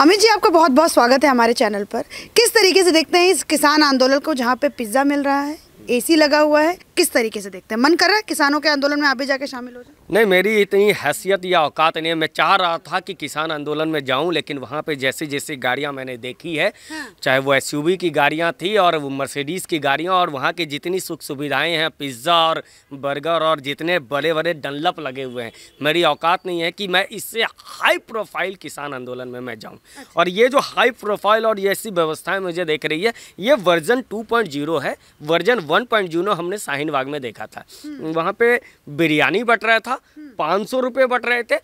अमित जी आपका बहुत बहुत स्वागत है हमारे चैनल पर किस तरीके से देखते हैं इस किसान आंदोलन को जहाँ पे पिज्ज़ा मिल रहा है एसी लगा हुआ है किस तरीके से देखते हैं मन कर रहा है किसानों के आंदोलन में आप भी जाके शामिल हो जाए नहीं मेरी इतनी हैसियत या औकात नहीं है मैं चाह रहा था कि किसान आंदोलन में जाऊं लेकिन वहां पे जैसे जैसे गाड़ियां मैंने देखी है हाँ। चाहे वो एस की गाड़ियां थी और वो मर्सिडीज़ की गाड़ियां और वहां की जितनी सुख सुविधाएं हैं पिज़्ज़ा और बर्गर और जितने बड़े बड़े डनलप लगे हुए हैं मेरी औकात नहीं है कि मैं इससे हाई प्रोफाइल किसान आंदोलन में मैं जाऊँ अच्छा। और ये जो हाई प्रोफाइल और ऐसी व्यवस्थाएं मुझे देख रही है ये वर्जन टू है वर्जन वन वन पॉइंट जूनो हमने शाहीन बाग में देखा था वहाँ पे बिरयानी बट रहा था पाँच सौ रुपये बट रहे थे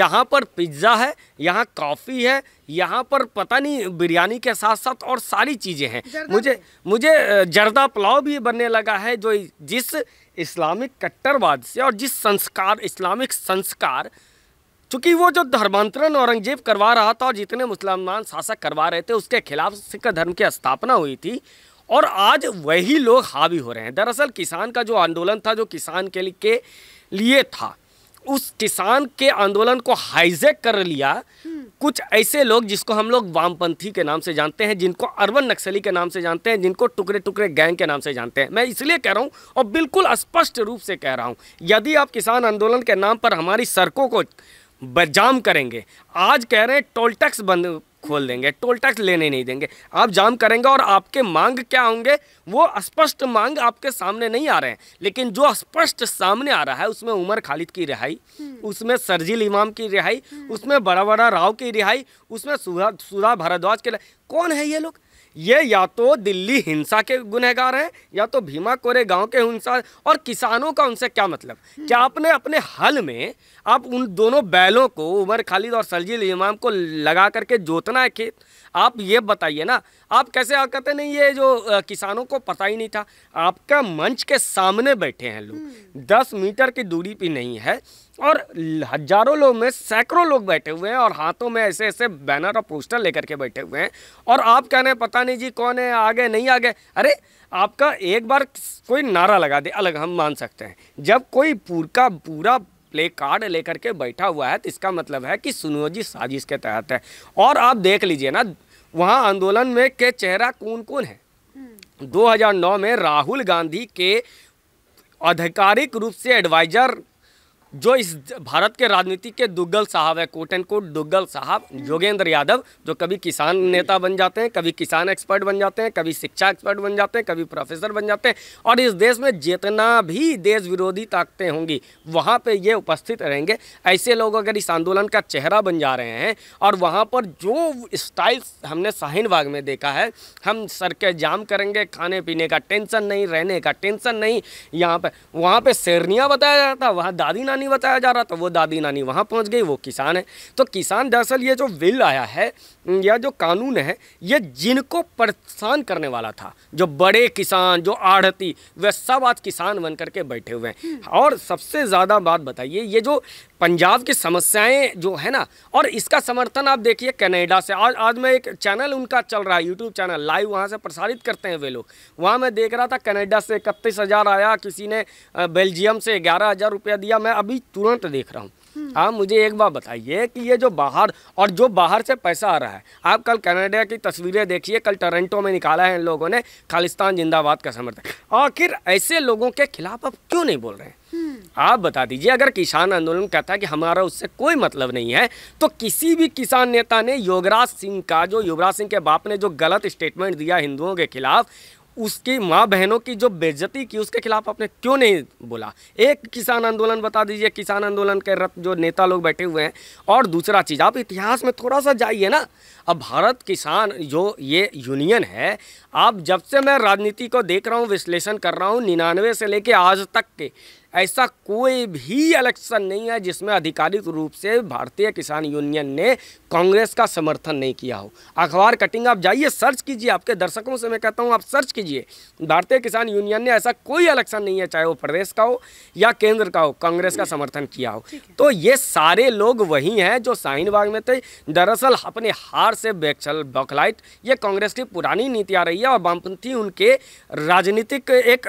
यहाँ पर पिज्ज़ा है यहाँ कॉफ़ी है यहाँ पर पता नहीं बिरयानी के साथ साथ और सारी चीज़ें हैं मुझे मुझे जर्दा पुलाव भी बनने लगा है जो जिस इस्लामिक कट्टरवाद से और जिस संस्कार इस्लामिक संस्कार चूँकि वो जो धर्मांतरण औरंगजेब करवा रहा था और जितने मुसलमान शासक करवा रहे थे उसके खिलाफ सिख धर्म की स्थापना हुई थी और आज वही लोग हावी हो रहे हैं दरअसल किसान का जो आंदोलन था जो किसान के लिए, लिए था उस किसान के आंदोलन को हाईजेक कर लिया हम्म। कुछ ऐसे लोग जिसको हम लोग वामपंथी के नाम से जानते हैं जिनको अरवन नक्सली के नाम से जानते हैं जिनको टुकड़े टुकड़े गैंग के नाम से जानते हैं मैं इसलिए कह रहा हूं और बिल्कुल स्पष्ट रूप से कह रहा हूं यदि आप किसान आंदोलन के नाम पर हमारी सड़कों को जाम करेंगे आज कह रहे हैं टोल टैक्स बंद खोल देंगे टोल टैक्स लेने नहीं देंगे आप जाम करेंगे और आपके मांग क्या होंगे वो स्पष्ट मांग आपके सामने नहीं आ रहे हैं लेकिन जो स्पष्ट सामने आ रहा है उसमें उमर खालिद की रिहाई हम्म। उसमें सरजील इमाम की रिहाई हम्म। उसमें बड़ा बड़ा राव की रिहाई उसमें सुधा सुधा भारद्वाज के कौन है ये लोग ये या तो दिल्ली हिंसा के गुनहगार हैं या तो भीमा कोरे गांव के हिंसा और किसानों का उनसे क्या मतलब क्या हम्म। आपने अपने हल में आप उन दोनों बैलों को उमर खालिद और सलजील इमाम को लगा करके जोतना है खेत आप ये बताइए ना आप कैसे आ कहते नहीं ये जो किसानों को पता ही नहीं था आपका मंच के सामने बैठे हैं लोग हम्म। दस मीटर की दूरी भी नहीं है और हजारों लोग में सैकड़ों लोग बैठे हुए हैं और हाथों में ऐसे ऐसे बैनर और पोस्टर लेकर के बैठे हुए हैं और आप कह रहे पता नहीं जी कौन है आगे नहीं आगे अरे आपका एक बार कोई नारा लगा दे अलग हम मान सकते हैं जब कोई पूर का पूरा प्ले कार्ड लेकर के बैठा हुआ है तो इसका मतलब है कि सुनियोजित साजिश के तहत है और आप देख लीजिए ना वहाँ आंदोलन में के चेहरा कौन कौन है 2009 हम्म। में राहुल गांधी के आधिकारिक रूप से एडवाइजर जो इस भारत के राजनीति के दुग्गल साहब है कोट एंड कोट दुग्गल साहब योगेंद्र यादव जो कभी किसान नेता बन जाते हैं कभी किसान एक्सपर्ट बन जाते हैं कभी शिक्षा एक्सपर्ट बन जाते हैं कभी प्रोफेसर बन जाते हैं और इस देश में जितना भी देश विरोधी ताकतें होंगी वहाँ पर ये उपस्थित रहेंगे ऐसे लोग अगर इस आंदोलन का चेहरा बन जा रहे हैं और वहाँ पर जो स्टाइल हमने शाहीन बाग में देखा है हम सर के जाम करेंगे खाने पीने का टेंशन नहीं रहने का टेंशन नहीं यहाँ पर वहाँ पर शेरनियाँ बताया जाता वहाँ दादी नानी नानी बताया जा रहा था तो वो दादी नानी वहाँ पहुँच गई वो किसान है तो किसान दरअसल ये जो बिल आया है या जो कानून है ये जिनको परेशान करने वाला था जो बड़े किसान जो आढ़ती वे सब आज किसान बन करके बैठे हुए हैं हम्म। और सबसे ज़्यादा बात बताइए ये जो पंजाब की समस्याएं जो है ना और इसका समर्थन आप देखिए कनाडा से आज आज मैं एक चैनल उनका चल रहा है यूट्यूब चैनल लाइव वहाँ से प्रसारित करते हैं वे लोग वहाँ मैं देख रहा था कनाडा से इकतीस हज़ार आया किसी ने बेल्जियम से ग्यारह हज़ार रुपया दिया मैं अभी अभी तुरंत देख रहा हूँ आप हाँ, मुझे एक बार बताइए कि ये जो बाहर और जो बाहर से पैसा आ रहा है आप कल कनाडा की तस्वीरें देखिए कल टोरंटो में निकाला है इन लोगों ने खालिस्तान जिंदाबाद का समर्थन आखिर ऐसे लोगों के खिलाफ आप क्यों नहीं बोल रहे हैं हम्म। आप बता दीजिए अगर किसान आंदोलन कहता है कि हमारा उससे कोई मतलब नहीं है तो किसी भी किसान नेता ने योगराज सिंह का जो युवराज सिंह के बाप ने जो गलत स्टेटमेंट दिया हिंदुओं के खिलाफ उसकी माँ बहनों की जो बेजती की उसके खिलाफ आपने क्यों नहीं बोला एक किसान आंदोलन बता दीजिए किसान आंदोलन के रथ जो नेता लोग बैठे हुए हैं और दूसरा चीज़ आप इतिहास में थोड़ा सा जाइए ना अब भारत किसान जो ये यूनियन है आप जब से मैं राजनीति को देख रहा हूँ विश्लेषण कर रहा हूँ निन्यानवे से लेके आज तक के ऐसा कोई भी इलेक्शन नहीं है जिसमें आधिकारिक रूप से भारतीय किसान यूनियन ने कांग्रेस का समर्थन नहीं किया हो अखबार कटिंग आप जाइए सर्च कीजिए आपके दर्शकों से मैं कहता हूँ आप सर्च कीजिए भारतीय किसान यूनियन ने ऐसा कोई इलेक्शन नहीं है चाहे वो प्रदेश का हो या केंद्र का हो कांग्रेस का समर्थन किया हो तो ये सारे लोग वही हैं जो शाहीनबाग में थे दरअसल अपने हार से बेचल बकलाइट ये कांग्रेस की पुरानी नीति आ रही है और वामपंथी उनके राजनीतिक एक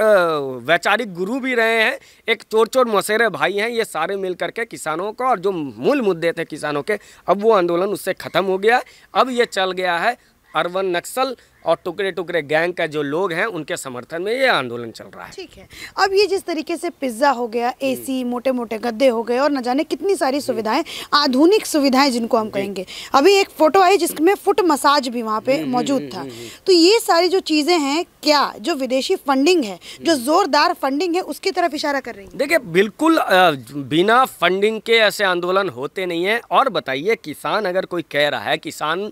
वैचारिक गुरु भी रहे हैं एक चोर चोर मसेरे भाई हैं ये सारे मिल करके किसानों को और जो मूल मुद्दे थे किसानों के अब वो आंदोलन उससे ख़त्म हो गया अब ये चल गया है अर्बन नक्सल और टुकड़े टुकड़े गैंग का जो लोग हैं उनके समर्थन में ये आंदोलन चल रहा है ठीक है अब ये जिस तरीके से पिज्ज़ा हो गया हम्म। एसी मोटे मोटे गद्दे हो गए और न जाने कितनी सारी हम्म। सुविधाएं आधुनिक सुविधाएं जिनको हम कहेंगे अभी एक फ़ोटो आई जिसमें फुट मसाज भी वहाँ पे हम्म, मौजूद था तो ये सारी जो चीज़ें हैं क्या जो विदेशी फंडिंग है जो ज़ोरदार फंडिंग है उसकी तरफ इशारा कर रही है देखिये बिल्कुल बिना फंडिंग के ऐसे आंदोलन होते नहीं है और बताइए किसान अगर कोई कह रहा है किसान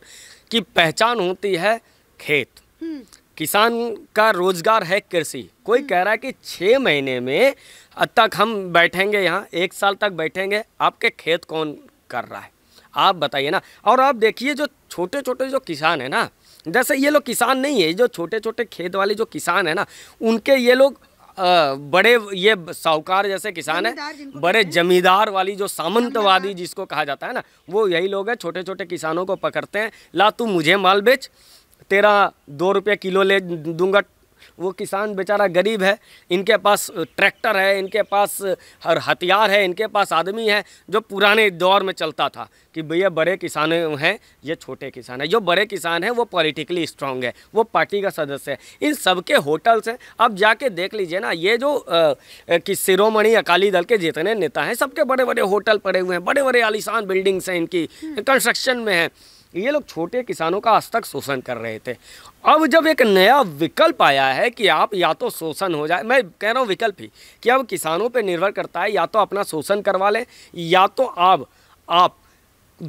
की पहचान होती है खेत हम्म। किसान का रोजगार है कृषि कोई हम्म। कह रहा है कि छः महीने में अब तक हम बैठेंगे यहाँ एक साल तक बैठेंगे आपके खेत कौन कर रहा है आप बताइए ना और आप देखिए जो छोटे छोटे जो किसान है ना जैसे ये लोग किसान नहीं है जो छोटे छोटे खेत वाले जो किसान है ना उनके ये लोग बड़े ये साहूकार जैसे किसान है बड़े जमींदार वाली जो सामंतवादी जिसको कहा जाता है ना वो यही लोग हैं छोटे छोटे किसानों को पकड़ते हैं ला तू मुझे माल बेच तेरा दो रुपये किलो ले दूंगा वो किसान बेचारा गरीब है इनके पास ट्रैक्टर है इनके पास हर हथियार है इनके पास आदमी है जो पुराने दौर में चलता था कि भैया बड़े किसान हैं ये छोटे किसान हैं जो बड़े किसान हैं वो पॉलिटिकली स्ट्रांग है वो पार्टी का सदस्य है इन सबके होटल्स हैं अब जाके देख लीजिए ना ये जो कि शिरोमणि अकाली दल के जितने नेता हैं सबके बड़े बड़े होटल पड़े हुए हैं बड़े बड़े आलिशान बिल्डिंग्स हैं इनकी कंस्ट्रक्शन हम्म। में हैं ये लोग छोटे किसानों का आज तक शोषण कर रहे थे अब जब एक नया विकल्प आया है कि आप या तो शोषण हो जाए मैं कह रहा हूँ विकल्प ही कि अब किसानों पर निर्भर करता है या तो अपना शोषण करवा लें या तो आप आप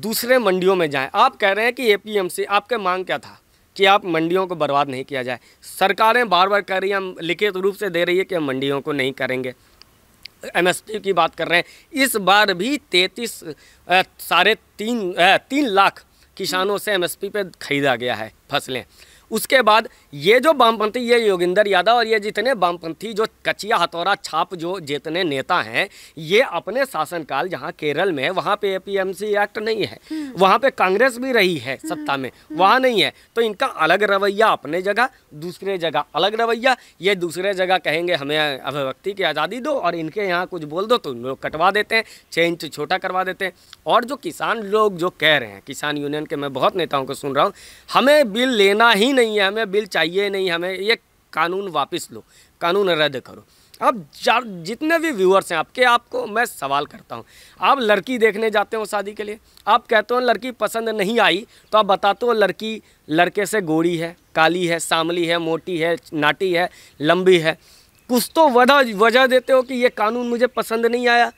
दूसरे मंडियों में जाएं आप कह रहे हैं कि एपीएमसी आपके मांग क्या था कि आप मंडियों को बर्बाद नहीं किया जाए सरकारें बार बार कह रही हैं लिखित रूप से दे रही है कि हम मंडियों को नहीं करेंगे एमएसपी की बात कर रहे हैं इस बार भी तैतीस साढ़े तीन तीन लाख किसानों से एमएसपी पे खरीदा गया है फसलें उसके बाद ये जो वामपंथी ये योगिंदर यादव और ये जितने वामपंथी जो कचिया हथौरा छाप जो जितने नेता हैं ये अपने शासनकाल जहाँ केरल में वहाँ पे एपीएमसी एक्ट नहीं है हम्म। वहाँ पे कांग्रेस भी रही है हम्म। सत्ता में हम्म। वहाँ नहीं है तो इनका अलग रवैया अपने जगह दूसरे जगह अलग रवैया ये दूसरे जगह कहेंगे हमें अभिव्यक्ति की आज़ादी दो और इनके यहाँ कुछ बोल दो तो लोग कटवा देते हैं छः इंच छोटा करवा देते हैं और जो किसान लोग जो कह रहे हैं किसान यूनियन के मैं बहुत नेताओं को सुन रहा हूँ हमें बिल लेना ही नहीं नहीं है हमें बिल चाहिए नहीं हमें ये कानून वापस लो कानून रद्द करो अब जितने भी व्यूअर्स हैं आपके आपको मैं सवाल करता हूँ आप लड़की देखने जाते हो शादी के लिए आप कहते हो लड़की पसंद नहीं आई तो आप बताते हो लड़की लड़के से गोरी है काली है सामली है मोटी है नाटी है लंबी है कुछ तो वजह वजह देते हो कि ये कानून मुझे पसंद नहीं आया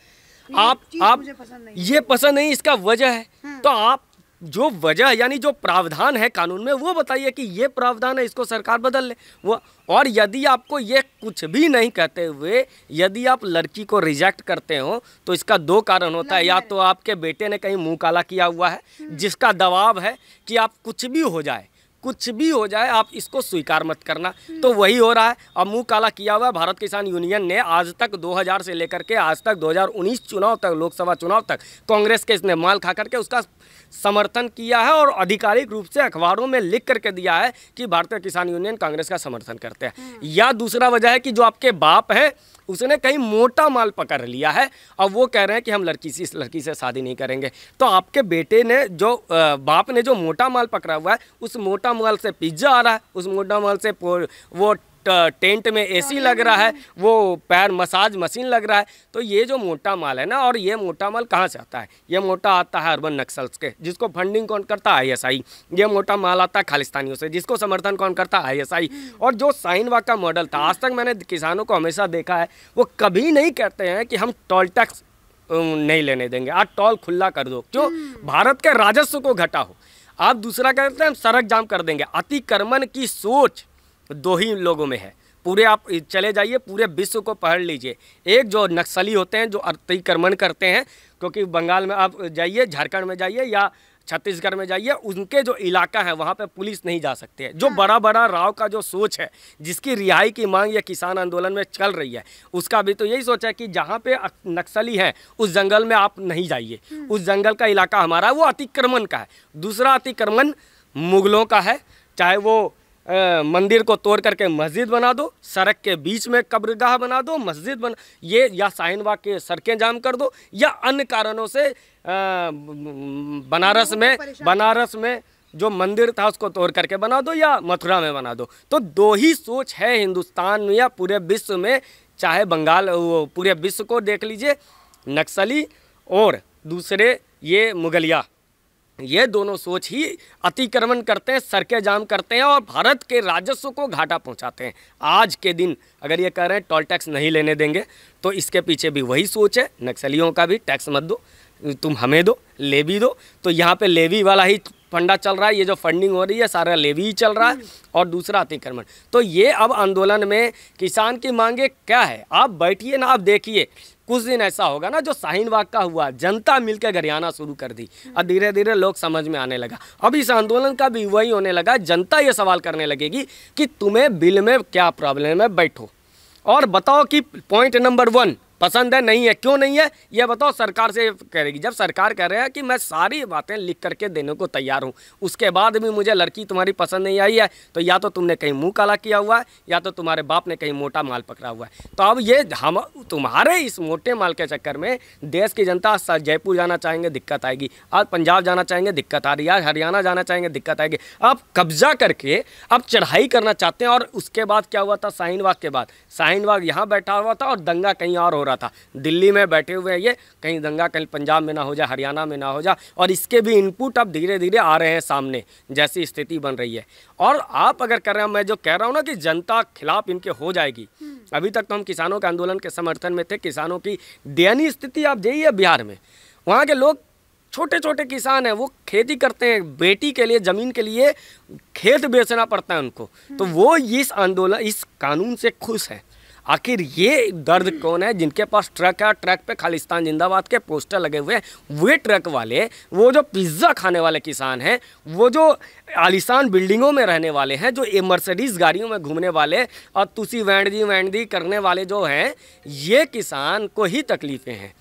आप आप पसंद ये पसंद नहीं इसका वजह है हाँ। तो आप जो वजह यानी जो प्रावधान है कानून में वो बताइए कि ये प्रावधान है इसको सरकार बदल ले वो और यदि आपको ये कुछ भी नहीं कहते हुए यदि आप लड़की को रिजेक्ट करते हो तो इसका दो कारण होता है या तो आपके बेटे ने कहीं मुँह काला किया हुआ है हम्म। जिसका दबाव है कि आप कुछ भी हो जाए कुछ भी हो जाए आप इसको स्वीकार मत करना तो वही हो रहा है अब मुंह काला किया हुआ भारत किसान यूनियन ने आज तक 2000 से लेकर के आज तक 2019 चुनाव तक लोकसभा चुनाव तक कांग्रेस के इसने माल खा करके उसका समर्थन किया है और आधिकारिक रूप से अखबारों में लिख करके दिया है कि भारतीय किसान यूनियन कांग्रेस का समर्थन करते हैं या दूसरा वजह है कि जो आपके बाप हैं उसने कहीं मोटा माल पकड़ लिया है और वो कह रहे हैं कि हम लड़की से इस लड़की से शादी नहीं करेंगे तो आपके बेटे ने जो बाप ने जो मोटा माल पकड़ा हुआ है उस मोटा माल से पिज्ज़ा आ रहा है उस मोटा माल से वो टेंट में अच्छा, एसी लग रहा है हाँ। वो पैर मसाज मशीन लग रहा है तो ये जो मोटा माल है ना और ये मोटा माल कहाँ से आता है ये मोटा आता है अर्बन नक्सल्स के जिसको फंडिंग कौन करता है आई ये मोटा माल आता है खालिस्तानियों से जिसको समर्थन कौन करता है हम्म। आई और जो साइनवा का मॉडल था आज तक मैंने किसानों को हमेशा देखा है वो कभी नहीं कहते हैं कि हम टोल टैक्स नहीं लेने देंगे आज टोल खुला कर दो क्यों हम्म। भारत के राजस्व को घटा हो आप दूसरा कहते हैं हम सड़क जाम कर देंगे अतिक्रमण की सोच दो ही लोगों में है पूरे आप चले जाइए पूरे विश्व को पहड़ लीजिए एक जो नक्सली होते हैं जो अतिक्रमण करते हैं क्योंकि बंगाल में आप जाइए झारखंड में जाइए या छत्तीसगढ़ में जाइए उनके जो इलाका है वहाँ पे पुलिस नहीं जा सकती है जो हाँ। बड़ा बड़ा राव का जो सोच है जिसकी रिहाई की मांग या किसान आंदोलन में चल रही है उसका भी तो यही सोच है कि जहाँ पे नक्सली है उस जंगल में आप नहीं जाइए हाँ। उस जंगल का इलाका हमारा वो अतिक्रमण का है दूसरा अतिक्रमण मुगलों का है चाहे वो मंदिर को तोड़ करके मस्जिद बना दो सड़क के बीच में कब्रगाह बना दो मस्जिद बना ये या शाहिनबाग के सड़कें जाम कर दो या अन्य कारणों से बनारस में बनारस में जो मंदिर था उसको तोड़ करके बना दो या मथुरा में बना दो तो दो ही सोच है हिंदुस्तान में या पूरे विश्व में चाहे बंगाल वो पूरे विश्व को देख लीजिए नक्सली और दूसरे ये मुगलिया ये दोनों सोच ही अतिक्रमण करते हैं सड़कें जाम करते हैं और भारत के राजस्व को घाटा पहुंचाते हैं आज के दिन अगर ये कह रहे हैं टोल टैक्स नहीं लेने देंगे तो इसके पीछे भी वही सोच है नक्सलियों का भी टैक्स मत दो तुम हमें दो लेवी दो तो यहाँ पे लेवी वाला ही फंडा चल रहा है ये जो फंडिंग हो रही है सारा लेवी चल रहा है और दूसरा अतिक्रमण तो ये अब आंदोलन में किसान की मांगे क्या है आप बैठिए ना आप देखिए कुछ दिन ऐसा होगा ना जो शाहीन बाग का हुआ जनता मिलकर गरियाना शुरू कर दी और धीरे धीरे लोग समझ में आने लगा अब इस आंदोलन का भी वही होने लगा जनता ये सवाल करने लगेगी कि तुम्हें बिल में क्या प्रॉब्लम है बैठो और बताओ कि पॉइंट नंबर वन पसंद है नहीं है क्यों नहीं है यह बताओ सरकार से करेगी जब सरकार कह रहे हैं कि मैं सारी बातें लिख करके देने को तैयार हूँ उसके बाद भी मुझे लड़की तुम्हारी पसंद नहीं आई है तो या तो तुमने कहीं मुँह काला किया हुआ है या तो तुम्हारे बाप ने कहीं मोटा माल पकड़ा हुआ है तो अब ये हम तुम्हारे इस मोटे माल के चक्कर में देश की जनता जयपुर जाना चाहेंगे दिक्कत आएगी आज पंजाब जाना चाहेंगे दिक्कत आ रही है हरियाणा जाना चाहेंगे दिक्कत आएगी अब कब्जा करके अब चढ़ाई करना चाहते हैं और उसके बाद क्या हुआ था शाहीनबाग के बाद शाहीनबाग यहाँ बैठा हुआ था और दंगा कहीं और हो रहा था दिल्ली में बैठे हुए हैं ये कहीं दंगा कहीं पंजाब में ना हो जाए हरियाणा में ना हो जाए और इसके भी इनपुट अब धीरे धीरे आ रहे हैं सामने जैसी स्थिति बन रही है और आप अगर कर रहे हैं मैं जो कह रहा हूँ ना कि जनता खिलाफ इनके हो जाएगी हम्म। अभी तक तो हम किसानों के आंदोलन के समर्थन में थे किसानों की दयनीय स्थिति आप जाइए बिहार में वहाँ के लोग छोटे छोटे किसान हैं वो खेती करते हैं बेटी के लिए ज़मीन के लिए खेत बेचना पड़ता है उनको तो हम्म। वो इस आंदोलन इस कानून से खुश हैं आखिर ये दर्द कौन है जिनके पास ट्रक है ट्रक पे खालिस्तान जिंदाबाद के पोस्टर लगे हुए हैं वे ट्रक वाले वो जो पिज़्ज़ा खाने वाले किसान हैं वो जो आलिशान बिल्डिंगों में रहने वाले हैं जो मर्सडीज़ गाड़ियों में घूमने वाले और तुसी वैंडी वैंडी करने वाले जो हैं ये किसान को ही तकलीफ़ें हैं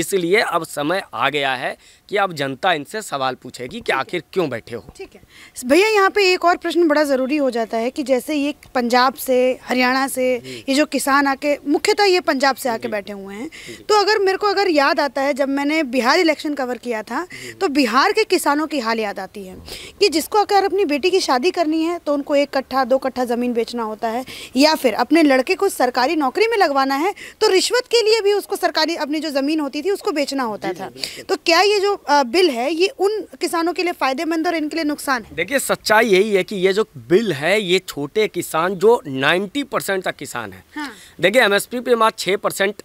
इसलिए अब समय आ गया है कि अब जनता इनसे सवाल पूछेगी कि आखिर क्यों बैठे हो ठीक है भैया यहाँ पे एक और प्रश्न बड़ा ज़रूरी हो जाता है कि जैसे ये पंजाब से हरियाणा से ये जो किसान आके मुख्यतः ये पंजाब से आके बैठे हुए हैं तो अगर मेरे को अगर याद आता है जब मैंने बिहार इलेक्शन कवर किया था तो बिहार के किसानों की हाल याद आती है कि जिसको अगर अपनी बेटी की शादी करनी है तो उनको एक कट्ठा दो कट्ठा ज़मीन बेचना होता है या फिर अपने लड़के को सरकारी नौकरी में लगवाना है तो रिश्वत के लिए भी उसको सरकारी अपनी जो ज़मीन होती थी उसको बेचना होता था तो क्या ये जो बिल है ये उन किसानों के लिए फ़ायदेमंद और इनके लिए नुकसान है देखिए सच्चाई यही है कि ये जो बिल है ये छोटे किसान जो 90 परसेंट तक किसान है हाँ। देखिए एमएसपी पे मात्र 6 परसेंट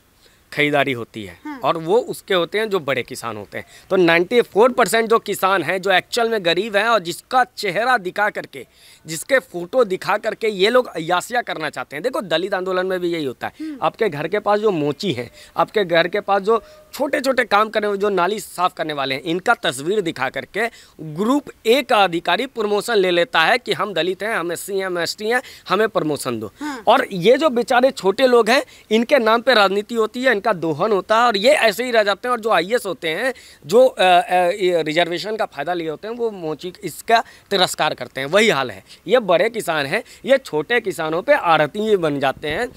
खरीदारी होती है हाँ। और वो उसके होते हैं जो बड़े किसान होते हैं तो 94 परसेंट जो किसान हैं जो एक्चुअल में गरीब हैं और जिसका चेहरा दिखा करके जिसके फोटो दिखा करके ये लोग अयासिया करना चाहते हैं देखो दलित आंदोलन में भी यही होता है हाँ। आपके घर के पास जो मोची हैं आपके घर के पास जो छोटे छोटे काम करने जो नाली साफ करने वाले हैं इनका तस्वीर दिखा करके ग्रुप ए का अधिकारी प्रमोशन ले लेता है कि हम दलित हैं हम एस सी हैं हम एस हैं हमें प्रमोशन दो हाँ। और ये जो बेचारे छोटे लोग हैं इनके नाम पर राजनीति होती है इनका दोहन होता है और ये ऐसे ही रह जाते हैं और जो आई होते हैं जो रिजर्वेशन का फ़ायदा लिए होते हैं वो मोची इसका तिरस्कार करते हैं वही हाल है ये बड़े किसान हैं ये छोटे किसानों पर आड़ती बन जाते हैं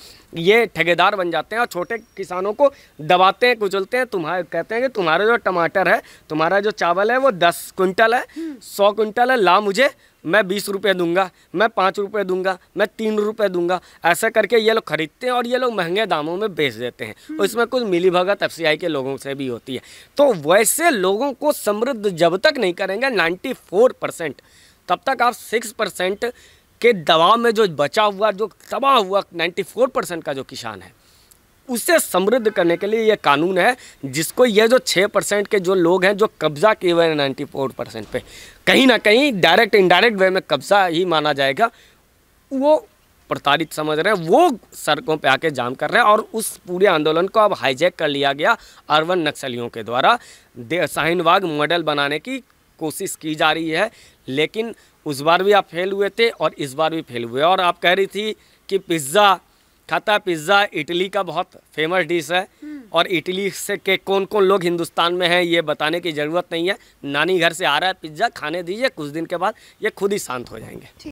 ये ठेकेदार बन जाते हैं और छोटे किसानों को दबाते हैं कुचलते हैं तुम्हारे कहते हैं कि तुम्हारा जो टमाटर है तुम्हारा जो चावल है वो दस कुंटल है हम्म। सौ कुंटल है ला मुझे मैं बीस रुपये दूंगा मैं पाँच रुपये दूंगा मैं तीन रुपये दूंगा ऐसा करके ये लोग खरीदते हैं और ये लोग महंगे दामों में बेच देते हैं और हम्म। इसमें कुछ मिली भगत एफ के लोगों से भी होती है तो वैसे लोगों को समृद्ध जब तक नहीं करेंगे नाइन्टी तब तक आप सिक्स परसेंट के दबाव में जो बचा हुआ जो तबाह हुआ नाइन्टी परसेंट का जो किसान है उसे समृद्ध करने के लिए ये कानून है जिसको ये जो छः परसेंट के जो लोग हैं जो कब्जा किए हुए हैं नाइन्टी फोर परसेंट पे कहीं ना कहीं डायरेक्ट इनडायरेक्ट वे में कब्जा ही माना जाएगा वो प्रताड़ित समझ रहे हैं वो सड़कों पे आके जाम कर रहे हैं और उस पूरे आंदोलन को अब हाईजैक कर लिया गया अरवन नक्सलियों के द्वारा शाहीनबाग मॉडल बनाने की कोशिश की जा रही है लेकिन उस बार भी आप फेल हुए थे और इस बार भी फेल हुए और आप कह रही थी कि पिज़्ज़ा खाता पिज़्ज़ा इटली का बहुत फेमस डिश है हम्म। और इटली से के कौन कौन लोग हिंदुस्तान में हैं ये बताने की ज़रूरत नहीं है नानी घर से आ रहा है पिज्ज़ा खाने दीजिए कुछ दिन के बाद ये खुद ही शांत हो जाएंगे